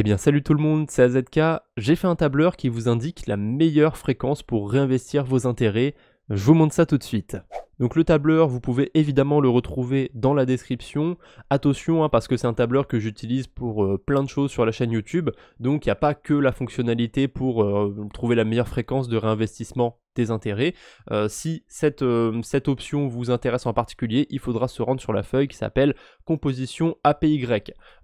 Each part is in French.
Eh bien salut tout le monde, c'est AZK, j'ai fait un tableur qui vous indique la meilleure fréquence pour réinvestir vos intérêts je vous montre ça tout de suite. Donc le tableur, vous pouvez évidemment le retrouver dans la description. Attention, hein, parce que c'est un tableur que j'utilise pour euh, plein de choses sur la chaîne YouTube. Donc il n'y a pas que la fonctionnalité pour euh, trouver la meilleure fréquence de réinvestissement des intérêts. Euh, si cette, cette option vous intéresse en particulier, il faudra se rendre sur la feuille qui s'appelle Composition APY.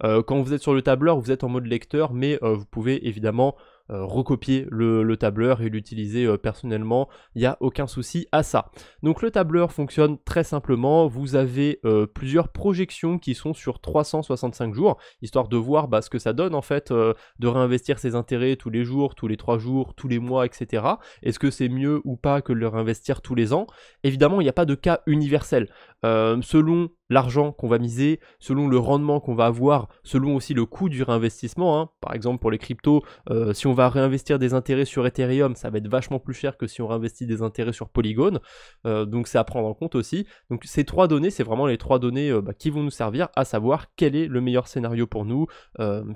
quand vous êtes sur le tableur, vous êtes en mode lecteur, mais vous pouvez évidemment euh, recopier le, tableur et l'utiliser euh, personnellement, il n'y a aucun souci à ça. Donc le tableur fonctionne très simplement, vous avez euh, plusieurs projections qui sont sur 365 jours, histoire de voir bah, ce que ça donne en fait de réinvestir ses intérêts tous les jours, tous les 3 jours, tous les mois, etc. Est-ce que c'est mieux ou pas que de le réinvestir tous les ans Évidemment, il n'y a pas de cas universel. Euh, selon l'argent qu'on va miser, selon le rendement qu'on va avoir, selon aussi le coût du réinvestissement. Hein. Par exemple, pour les cryptos, euh, si on va réinvestir des intérêts sur Ethereum, ça va être vachement plus cher que si on réinvestit des intérêts sur Polygon. Euh, donc c'est à prendre en compte aussi. Donc ces trois données, c'est vraiment les trois données bah, qui vont nous servir à savoir quel est le meilleur scénario pour nous,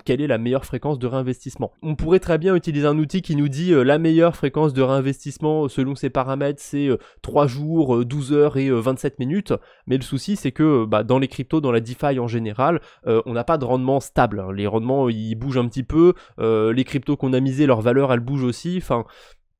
quelle est la meilleure fréquence de réinvestissement. On pourrait très bien utiliser un outil qui nous dit la meilleure fréquence de réinvestissement selon ces paramètres, c'est 3 jours, 12 heures et 27 minutes. Mais le souci, c'est que euh, bah, dans les cryptos, dans la DeFi en général, euh, on n'a pas de rendement stable. Hein. Les rendements, ils bougent un petit peu. Euh, les cryptos qu'on a misé, leur valeur, elle bouge aussi. Enfin,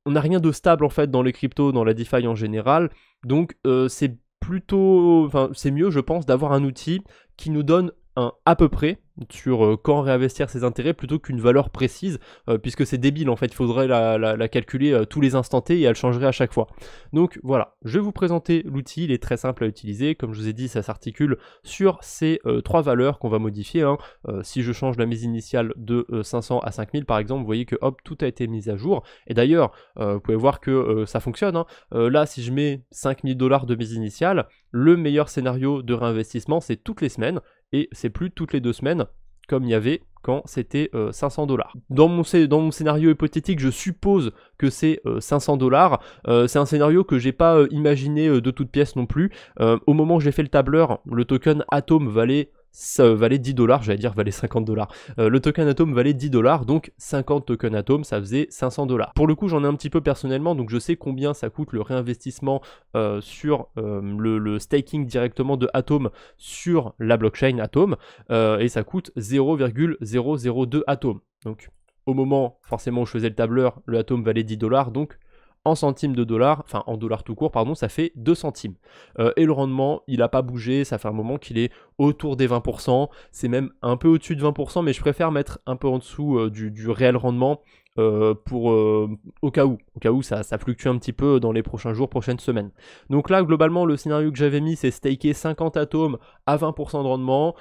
on n'a rien de stable en fait dans les cryptos, dans la DeFi en général. Donc, c'est plutôt, enfin, c'est mieux, je pense, d'avoir un outil qui nous donne un à peu près, sur euh, quand réinvestir ses intérêts plutôt qu'une valeur précise, euh, puisque c'est débile en fait, il faudrait la, calculer euh, tous les instants T et elle changerait à chaque fois. Donc voilà, je vais vous présenter l'outil, il est très simple à utiliser, comme je vous ai dit, ça s'articule sur ces trois valeurs qu'on va modifier. Hein. si je change la mise initiale de 500 à 5000 par exemple, vous voyez que hop, tout a été mis à jour. Et d'ailleurs, vous pouvez voir que ça fonctionne. Hein. là, si je mets 5000 dollars de mise initiale, le meilleur scénario de réinvestissement, c'est toutes les semaines et c'est plus toutes les deux semaines comme il y avait quand c'était 500 euh, dollars. Dans mon, scénario hypothétique, je suppose que c'est 500 euh, dollars. Euh, c'est un scénario que j'ai pas imaginé de toute pièce non plus. au moment où j'ai fait le tableur, le token Atom valait ça valait 10 dollars, j'allais dire valait 50 dollars. Euh, le token Atom valait 10 dollars, donc 50 tokens Atom, ça faisait 500 dollars. Pour le coup, j'en ai un petit peu personnellement, donc je sais combien ça coûte le réinvestissement euh, sur euh, le, staking directement de Atom sur la blockchain Atom, et ça coûte 0,002 Atom. Donc au moment forcément où je faisais le tableur, le Atom valait 10 dollars, donc en centimes de dollars, enfin en dollars tout court, pardon, ça fait 2 centimes. Euh, et le rendement, il n'a pas bougé, ça fait un moment qu'il est autour des 20%, c'est même un peu au-dessus de 20%, mais je préfère mettre un peu en dessous euh, du, réel rendement euh, pour, au cas où, au cas où ça, fluctue un petit peu dans les prochains jours, prochaines semaines. Donc là, globalement, le scénario que j'avais mis, c'est staker 50 atomes à 20% de rendement.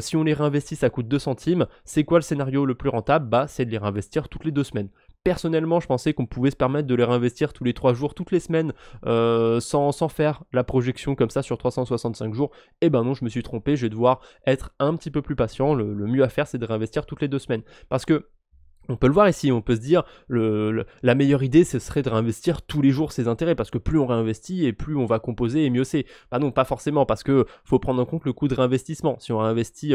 si on les réinvestit, ça coûte 2 centimes. C'est quoi le scénario le plus rentable Bah, c'est de les réinvestir toutes les deux semaines personnellement, je pensais qu'on pouvait se permettre de les réinvestir tous les 3 jours, toutes les semaines, euh, sans, faire la projection comme ça sur 365 jours. Et eh ben non, je me suis trompé, je vais devoir être un petit peu plus patient. Le, le mieux à faire, c'est de réinvestir toutes les 2 semaines. Parce que on peut le voir ici, on peut se dire la meilleure idée ce serait de réinvestir tous les jours ses intérêts parce que plus on réinvestit et plus on va composer et mieux c'est. Bah non, pas forcément parce que faut prendre en compte le coût de réinvestissement. Si on réinvestit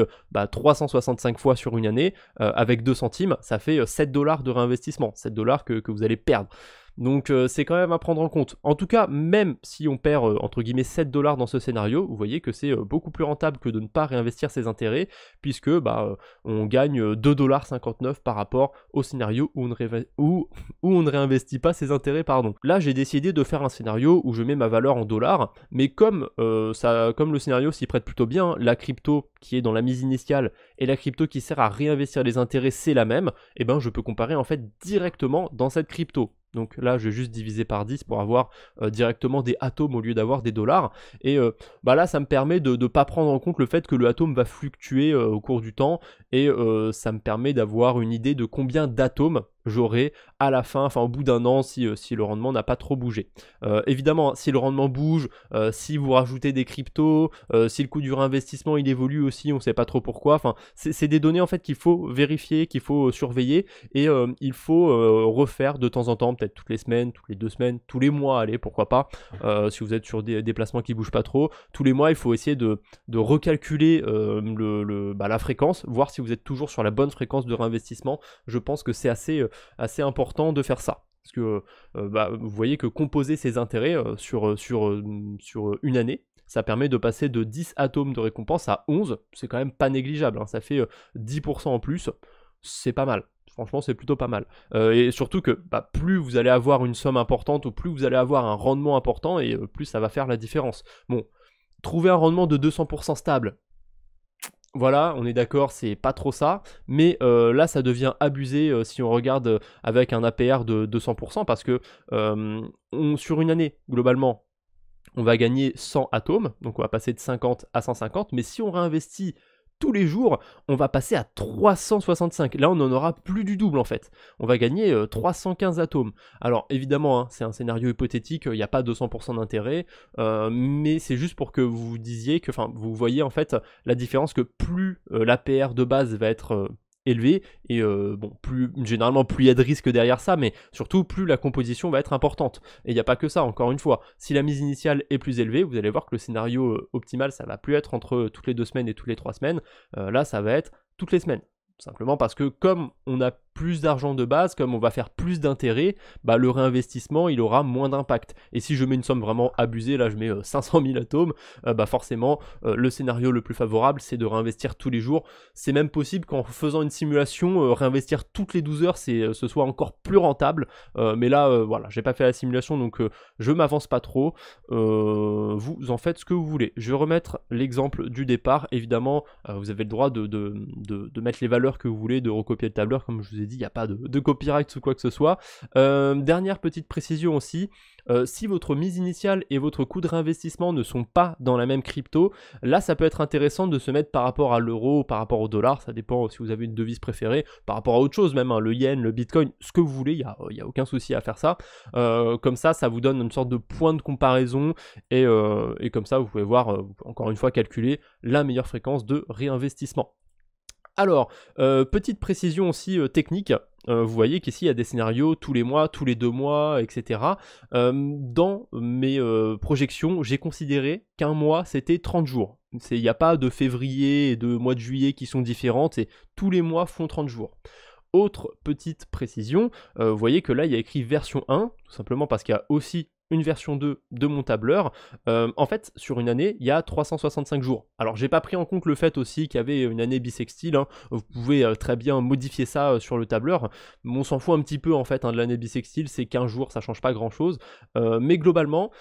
365 euh, bah, fois sur une année euh, avec 2 centimes, ça fait 7 euh, dollars de réinvestissement, 7 dollars que vous allez perdre. Donc euh, c'est quand même à prendre en compte. En tout cas, même si on perd euh, entre guillemets 7 dollars dans ce scénario, vous voyez que c'est euh, beaucoup plus rentable que de ne pas réinvestir ses intérêts, puisque bah, on gagne 2,59$ par rapport au scénario où on, ne réinvestit pas ses intérêts. Pardon. Là j'ai décidé de faire un scénario où je mets ma valeur en dollars, mais comme, ça, comme le scénario s'y prête plutôt bien, la crypto qui est dans la mise initiale et la crypto qui sert à réinvestir les intérêts c'est la même, et eh bien je peux comparer en fait directement dans cette crypto. Donc là, je vais juste diviser par 10 pour avoir euh, directement des atomes au lieu d'avoir des dollars. Et euh, bah là, ça me permet de ne pas prendre en compte le fait que le atome va fluctuer euh, au cours du temps. Et ça me permet d'avoir une idée de combien d'atomes j'aurai à la fin, enfin au bout d'un an, si, euh, si, le rendement n'a pas trop bougé. Euh, évidemment, hein, si le rendement bouge, euh, si vous rajoutez des cryptos, si le coût du réinvestissement il évolue aussi, on ne sait pas trop pourquoi. Enfin, c'est des données en fait qu'il faut vérifier, qu'il faut surveiller et il faut refaire de temps en temps, peut-être toutes les semaines, toutes les deux semaines, tous les mois, allez, pourquoi pas. si vous êtes sur des déplacements qui ne bougent pas trop, tous les mois, il faut essayer de, recalculer le, bah, la fréquence, voir si vous êtes toujours sur la bonne fréquence de réinvestissement. Je pense que c'est assez assez important de faire ça. Parce que euh, bah, vous voyez que composer ses intérêts euh, sur, euh, sur, sur une année, ça permet de passer de 10 atomes de récompense à 11. C'est quand même pas négligeable, hein. ça fait 10% en plus. C'est pas mal. Franchement, c'est plutôt pas mal. et surtout que bah, plus vous allez avoir une somme importante ou plus vous allez avoir un rendement important et plus ça va faire la différence. Bon, trouver un rendement de 200% stable, voilà, on est d'accord, c'est pas trop ça, mais euh, là ça devient abusé euh, si on regarde euh, avec un APR de 200% parce que sur une année, globalement, on va gagner 100 atomes, donc on va passer de 50 à 150, mais si on réinvestit tous les jours, on va passer à 365. Là, on en aura plus du double en fait. On va gagner 315 euh, atomes. Alors évidemment, hein, c'est un scénario hypothétique, euh, il n'y a pas 200% d'intérêt, euh, mais c'est juste pour que vous disiez que, enfin, vous voyez en fait la différence que plus l'APR de base va être élevé. Et euh, bon, plus généralement, plus il y a de risques derrière ça, mais surtout, plus la composition va être importante. Et il n'y a pas que ça, encore une fois. Si la mise initiale est plus élevée, vous allez voir que le scénario euh, optimal, ça va plus être entre euh, toutes les deux semaines et toutes les trois semaines. là, ça va être toutes les semaines. Simplement parce que comme on a plus d'argent de base, comme on va faire plus d'intérêt, bah, le réinvestissement, il aura moins d'impact. Et si je mets une somme vraiment abusée, là je mets 500 euh, 000 atomes, euh, bah forcément, euh, le scénario le plus favorable, c'est de réinvestir tous les jours. C'est même possible qu'en faisant une simulation, réinvestir toutes les 12 heures, c'est, ce soit encore plus rentable. mais là, voilà, j'ai pas fait la simulation, donc je m'avance pas trop. vous en faites ce que vous voulez. Je vais remettre l'exemple du départ. Évidemment, vous avez le droit de, de, mettre les valeurs que vous voulez, de recopier le tableur, comme je vous ai il n'y a pas de, copyright ou quoi que ce soit. Euh, dernière petite précision aussi, euh, si votre mise initiale et votre coût de réinvestissement ne sont pas dans la même crypto, là ça peut être intéressant de se mettre par rapport à l'euro, par rapport au dollar, ça dépend si vous avez une devise préférée, par rapport à autre chose même, hein, le yen, le bitcoin, ce que vous voulez, il n'y a, euh, y a, aucun souci à faire ça. comme ça, ça vous donne une sorte de point de comparaison et, et comme ça vous pouvez voir, encore une fois, calculer la meilleure fréquence de réinvestissement. Alors, euh, petite précision aussi euh, technique. Euh, vous voyez qu'ici il y a des scénarios tous les mois, tous les deux mois, etc. dans mes projections, j'ai considéré qu'un mois c'était 30 jours. Il n'y a pas de février et de mois de juillet qui sont différentes et tous les mois font 30 jours. Autre petite précision, vous voyez que là il y a écrit version 1, tout simplement parce qu'il y a aussi une version 2 de mon tableur. Euh, en fait, sur une année, il y a 365 jours. Alors, j'ai pas pris en compte le fait aussi qu'il y avait une année bisextile, hein. Vous pouvez euh, très bien modifier ça euh, sur le tableur. on s'en fout un petit peu en fait hein, de l'année bisextile, C'est qu'un jours, ça change pas grand chose. mais globalement,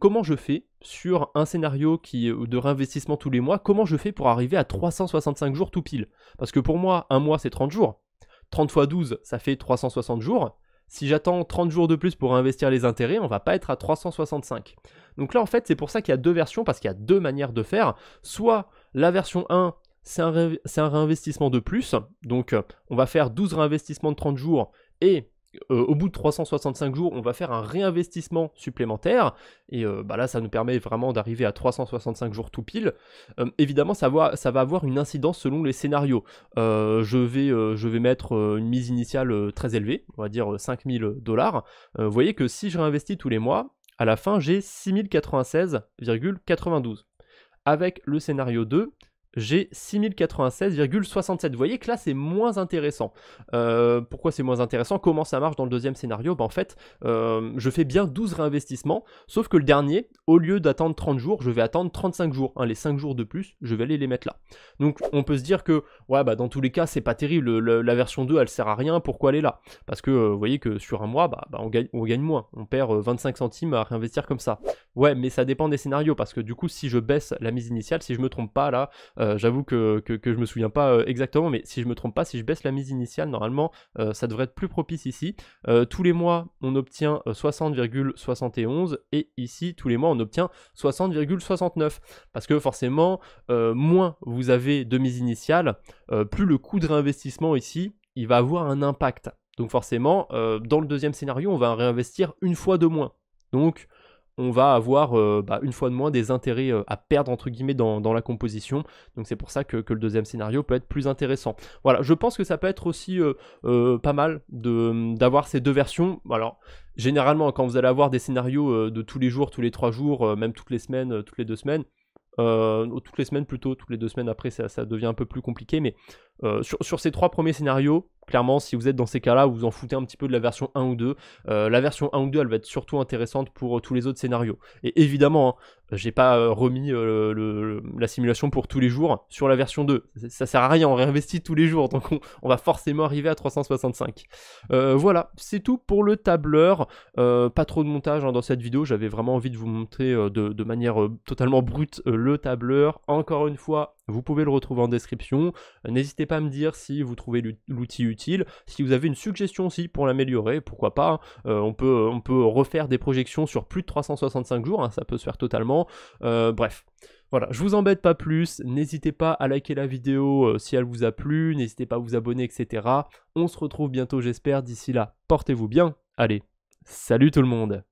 comment je fais sur un scénario qui, de réinvestissement tous les mois, comment je fais pour arriver à 365 jours tout pile Parce que pour moi, un mois c'est 30 jours. 30 x 12, ça fait 360 jours. Si j'attends 30 jours de plus pour investir les intérêts, on va pas être à 365. Donc là, en fait, c'est pour ça qu'il y a deux versions, parce qu'il y a deux manières de faire. Soit la version 1, c'est un, un réinvestissement de plus, donc euh, on va faire 12 réinvestissements de 30 jours, et euh, au bout de 365 jours, on va faire un réinvestissement supplémentaire. Et euh, bah là, ça nous permet vraiment d'arriver à 365 jours tout pile. Euh, évidemment, ça va, ça va avoir une incidence selon les scénarios. je, vais, je vais mettre une mise initiale très élevée, on va dire 5000 dollars. vous voyez que si je réinvestis tous les mois, à la fin, j'ai 6096,92. Avec le scénario 2, j'ai 6096,67. Vous voyez que là, c'est moins intéressant. Euh, pourquoi c'est moins intéressant Comment ça marche dans le deuxième scénario ben, En fait, euh, je fais bien 12 réinvestissements, sauf que le dernier, au lieu d'attendre 30 jours, je vais attendre 35 jours. Hein, les 5 jours de plus, je vais aller les mettre là. Donc, on peut se dire que, ouais, bah, dans tous les cas, c'est pas terrible. la version 2, elle sert à rien. Pourquoi elle est là Parce que, euh, vous voyez que sur un mois, bah, bah on, gagne, moins. On perd 25 centimes à réinvestir comme ça. Ouais, mais ça dépend des scénarios, parce que du coup, si je baisse la mise initiale, si je me trompe pas, là euh, j'avoue que, je ne je me souviens pas euh, exactement, mais si je me trompe pas, si je baisse la mise initiale, normalement, euh, ça devrait être plus propice ici. tous les mois, on obtient 60,71 et ici, tous les mois, on obtient 60,69. Parce que forcément, moins vous avez de mise initiale, plus le coût de réinvestissement ici, il va avoir un impact. Donc forcément, dans le deuxième scénario, on va réinvestir une fois de moins. Donc on va avoir euh, bah, une fois de moins des intérêts euh, à perdre entre guillemets dans, la composition. Donc c'est pour ça que, le deuxième scénario peut être plus intéressant. Voilà, je pense que ça peut être aussi euh, pas mal hum, d'avoir ces deux versions. Alors généralement quand vous allez avoir des scénarios de tous les jours, tous les trois jours, même toutes les semaines, toutes les deux semaines, toutes les semaines plutôt, toutes les deux semaines après ça, ça devient un peu plus compliqué, mais euh, sur, ces trois premiers scénarios, clairement, si vous êtes dans ces cas-là, vous en foutez un petit peu de la version 1 ou 2. Euh, la version 1 ou 2, elle va être surtout intéressante pour euh, tous les autres scénarios. Et évidemment, hein, j'ai pas remis la simulation pour tous les jours sur la version 2. Ça, sert à rien, on réinvestit tous les jours, donc on, on va forcément arriver à 365. voilà, c'est tout pour le tableur. pas trop de montage hein, dans cette vidéo, j'avais vraiment envie de vous montrer de, de, manière totalement brute le tableur. Encore une fois, vous pouvez le retrouver en description. N'hésitez pas me dire si vous trouvez l'outil utile, si vous avez une suggestion aussi pour l'améliorer, pourquoi pas. Euh, on, peut, on peut refaire des projections sur plus de 365 jours, hein, ça peut se faire totalement. Euh, bref. Voilà, je vous embête pas plus, n'hésitez pas à liker la vidéo euh, si elle vous a plu, n'hésitez pas à vous abonner, etc. On se retrouve bientôt j'espère, d'ici là, portez-vous bien, allez, salut tout le monde